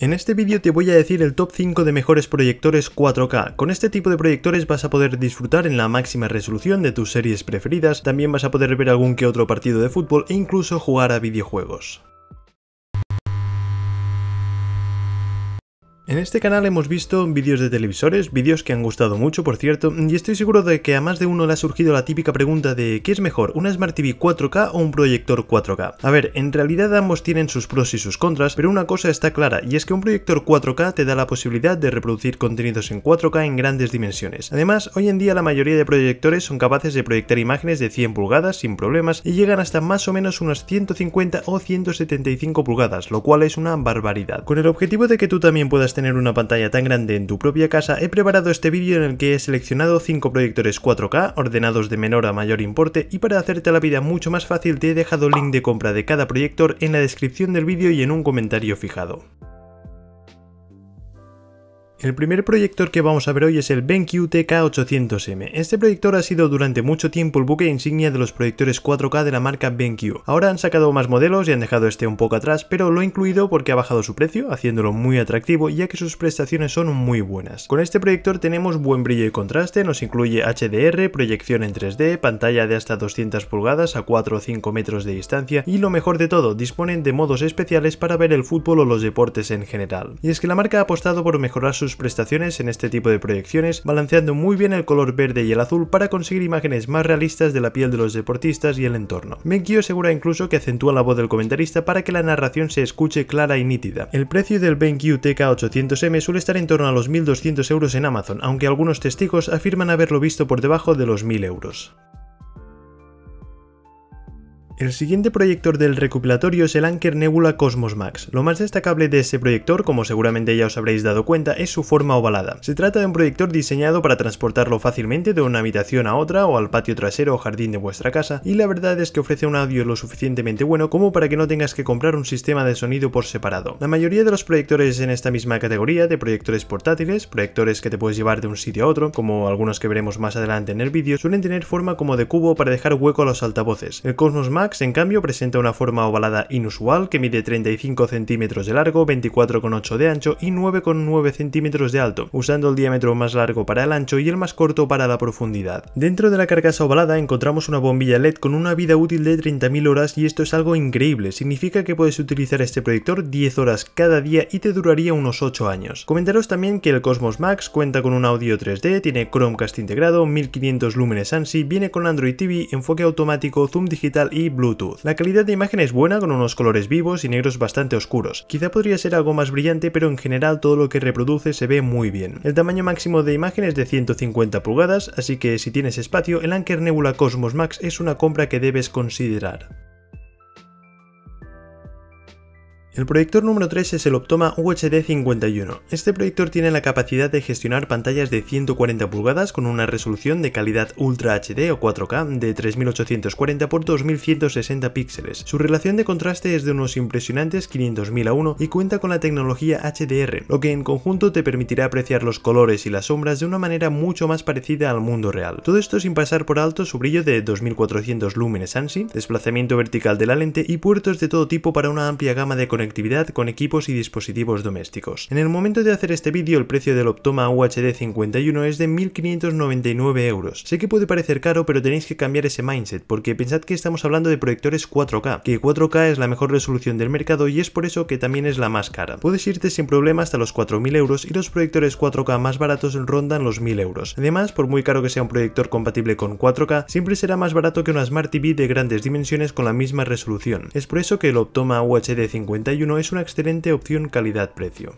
En este vídeo te voy a decir el top 5 de mejores proyectores 4K. Con este tipo de proyectores vas a poder disfrutar en la máxima resolución de tus series preferidas, también vas a poder ver algún que otro partido de fútbol e incluso jugar a videojuegos. En este canal hemos visto vídeos de televisores, vídeos que han gustado mucho por cierto, y estoy seguro de que a más de uno le ha surgido la típica pregunta de ¿qué es mejor, una Smart TV 4K o un proyector 4K? A ver, en realidad ambos tienen sus pros y sus contras, pero una cosa está clara, y es que un proyector 4K te da la posibilidad de reproducir contenidos en 4K en grandes dimensiones. Además, hoy en día la mayoría de proyectores son capaces de proyectar imágenes de 100 pulgadas sin problemas y llegan hasta más o menos unas 150 o 175 pulgadas, lo cual es una barbaridad. Con el objetivo de que tú también puedas tener una pantalla tan grande en tu propia casa, he preparado este vídeo en el que he seleccionado 5 proyectores 4K ordenados de menor a mayor importe y para hacerte la vida mucho más fácil te he dejado el link de compra de cada proyector en la descripción del vídeo y en un comentario fijado. El primer proyector que vamos a ver hoy es el BenQ TK800M. Este proyector ha sido durante mucho tiempo el buque insignia de los proyectores 4K de la marca BenQ. Ahora han sacado más modelos y han dejado este un poco atrás, pero lo he incluido porque ha bajado su precio, haciéndolo muy atractivo ya que sus prestaciones son muy buenas. Con este proyector tenemos buen brillo y contraste, nos incluye HDR, proyección en 3D, pantalla de hasta 200 pulgadas a 4 o 5 metros de distancia y lo mejor de todo, disponen de modos especiales para ver el fútbol o los deportes en general. Y es que la marca ha apostado por mejorar sus prestaciones en este tipo de proyecciones, balanceando muy bien el color verde y el azul para conseguir imágenes más realistas de la piel de los deportistas y el entorno. BenQ asegura incluso que acentúa la voz del comentarista para que la narración se escuche clara y nítida. El precio del BenQ TK800M suele estar en torno a los 1200 euros en Amazon, aunque algunos testigos afirman haberlo visto por debajo de los 1000 euros. El siguiente proyector del recopilatorio es el Anker Nebula Cosmos Max. Lo más destacable de ese proyector, como seguramente ya os habréis dado cuenta, es su forma ovalada. Se trata de un proyector diseñado para transportarlo fácilmente de una habitación a otra o al patio trasero o jardín de vuestra casa, y la verdad es que ofrece un audio lo suficientemente bueno como para que no tengas que comprar un sistema de sonido por separado. La mayoría de los proyectores en esta misma categoría, de proyectores portátiles, proyectores que te puedes llevar de un sitio a otro, como algunos que veremos más adelante en el vídeo, suelen tener forma como de cubo para dejar hueco a los altavoces. El Cosmos Max en cambio, presenta una forma ovalada inusual que mide 35 centímetros de largo, 24,8 de ancho y 9,9 centímetros de alto, usando el diámetro más largo para el ancho y el más corto para la profundidad. Dentro de la carcasa ovalada encontramos una bombilla LED con una vida útil de 30.000 horas y esto es algo increíble, significa que puedes utilizar este proyector 10 horas cada día y te duraría unos 8 años. Comentaros también que el Cosmos Max cuenta con un audio 3D, tiene Chromecast integrado, 1500 lúmenes ANSI, viene con Android TV, enfoque automático, zoom digital y Bluetooth. La calidad de imagen es buena con unos colores vivos y negros bastante oscuros. Quizá podría ser algo más brillante pero en general todo lo que reproduce se ve muy bien. El tamaño máximo de imagen es de 150 pulgadas, así que si tienes espacio, el Anker Nebula Cosmos Max es una compra que debes considerar. El proyector número 3 es el Optoma UHD51. Este proyector tiene la capacidad de gestionar pantallas de 140 pulgadas con una resolución de calidad Ultra HD o 4K de 3840 x 2160 píxeles. Su relación de contraste es de unos impresionantes 500.000 a 1 y cuenta con la tecnología HDR, lo que en conjunto te permitirá apreciar los colores y las sombras de una manera mucho más parecida al mundo real. Todo esto sin pasar por alto su brillo de 2400 lúmenes ANSI, desplazamiento vertical de la lente y puertos de todo tipo para una amplia gama de conectividad con equipos y dispositivos domésticos. En el momento de hacer este vídeo el precio del Optoma UHD 51 es de 1.599 euros. Sé que puede parecer caro pero tenéis que cambiar ese mindset porque pensad que estamos hablando de proyectores 4K, que 4K es la mejor resolución del mercado y es por eso que también es la más cara. Puedes irte sin problema hasta los 4.000 euros y los proyectores 4K más baratos rondan los 1.000 euros. Además, por muy caro que sea un proyector compatible con 4K, siempre será más barato que una Smart TV de grandes dimensiones con la misma resolución. Es por eso que el Optoma UHD 51 es una excelente opción calidad-precio.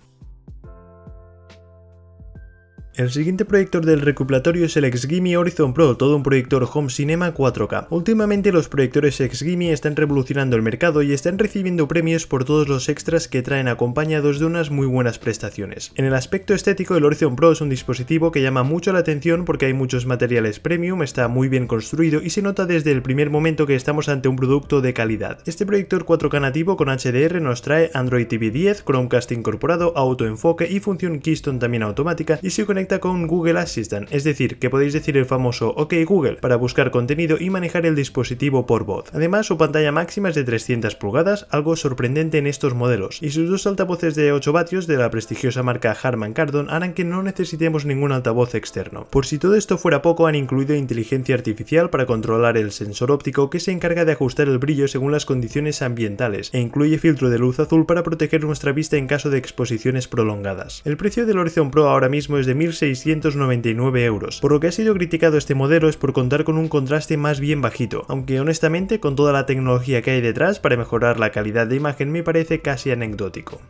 El siguiente proyector del recuperatorio es el Xgimi Horizon Pro, todo un proyector home cinema 4K. Últimamente los proyectores Xgimi están revolucionando el mercado y están recibiendo premios por todos los extras que traen acompañados de unas muy buenas prestaciones. En el aspecto estético el Horizon Pro es un dispositivo que llama mucho la atención porque hay muchos materiales premium, está muy bien construido y se nota desde el primer momento que estamos ante un producto de calidad. Este proyector 4K nativo con HDR nos trae Android TV 10, Chromecast incorporado, autoenfoque y función Keystone también automática y se conecta con Google Assistant, es decir, que podéis decir el famoso OK Google para buscar contenido y manejar el dispositivo por voz. Además, su pantalla máxima es de 300 pulgadas, algo sorprendente en estos modelos, y sus dos altavoces de 8 vatios de la prestigiosa marca Harman Kardon harán que no necesitemos ningún altavoz externo. Por si todo esto fuera poco, han incluido inteligencia artificial para controlar el sensor óptico que se encarga de ajustar el brillo según las condiciones ambientales, e incluye filtro de luz azul para proteger nuestra vista en caso de exposiciones prolongadas. El precio del Horizon Pro ahora mismo es de mil. 699 euros. Por lo que ha sido criticado este modelo es por contar con un contraste más bien bajito, aunque honestamente con toda la tecnología que hay detrás para mejorar la calidad de imagen me parece casi anecdótico.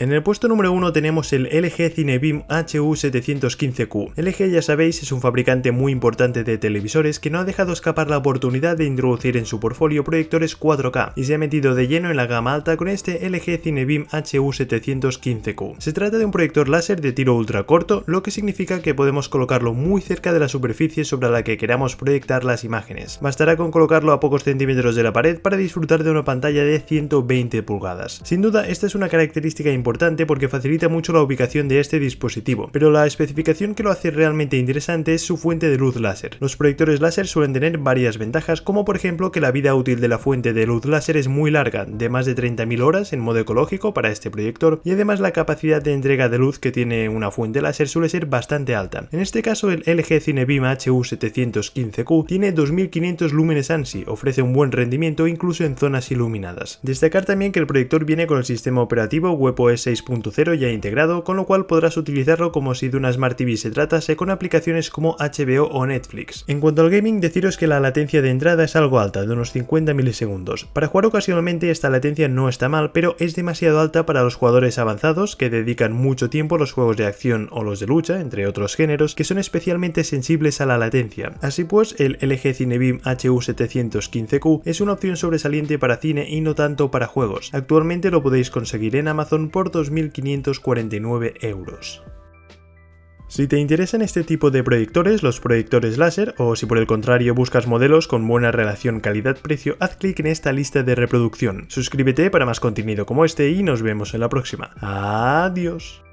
En el puesto número 1 tenemos el LG Cinebeam HU715Q. LG ya sabéis es un fabricante muy importante de televisores que no ha dejado escapar la oportunidad de introducir en su portfolio proyectores 4K y se ha metido de lleno en la gama alta con este LG Cinebeam HU715Q. Se trata de un proyector láser de tiro ultra corto, lo que significa que podemos colocarlo muy cerca de la superficie sobre la que queramos proyectar las imágenes. Bastará con colocarlo a pocos centímetros de la pared para disfrutar de una pantalla de 120 pulgadas. Sin duda, esta es una característica importante porque facilita mucho la ubicación de este dispositivo, pero la especificación que lo hace realmente interesante es su fuente de luz láser. Los proyectores láser suelen tener varias ventajas, como por ejemplo que la vida útil de la fuente de luz láser es muy larga, de más de 30.000 horas en modo ecológico para este proyector, y además la capacidad de entrega de luz que tiene una fuente láser suele ser bastante alta. En este caso el LG Cinebeam HU715Q tiene 2500 lúmenes ANSI, ofrece un buen rendimiento incluso en zonas iluminadas. Destacar también que el proyector viene con el sistema operativo WebOS 6.0 ya integrado, con lo cual podrás utilizarlo como si de una Smart TV se tratase con aplicaciones como HBO o Netflix. En cuanto al gaming, deciros que la latencia de entrada es algo alta, de unos 50 milisegundos. Para jugar ocasionalmente esta latencia no está mal, pero es demasiado alta para los jugadores avanzados que dedican mucho tiempo a los juegos de acción o los de lucha, entre otros géneros, que son especialmente sensibles a la latencia. Así pues, el LG Cinebeam HU715Q es una opción sobresaliente para cine y no tanto para juegos. Actualmente lo podéis conseguir en Amazon por 2.549 euros. Si te interesan este tipo de proyectores, los proyectores láser, o si por el contrario buscas modelos con buena relación calidad-precio, haz clic en esta lista de reproducción. Suscríbete para más contenido como este y nos vemos en la próxima. Adiós.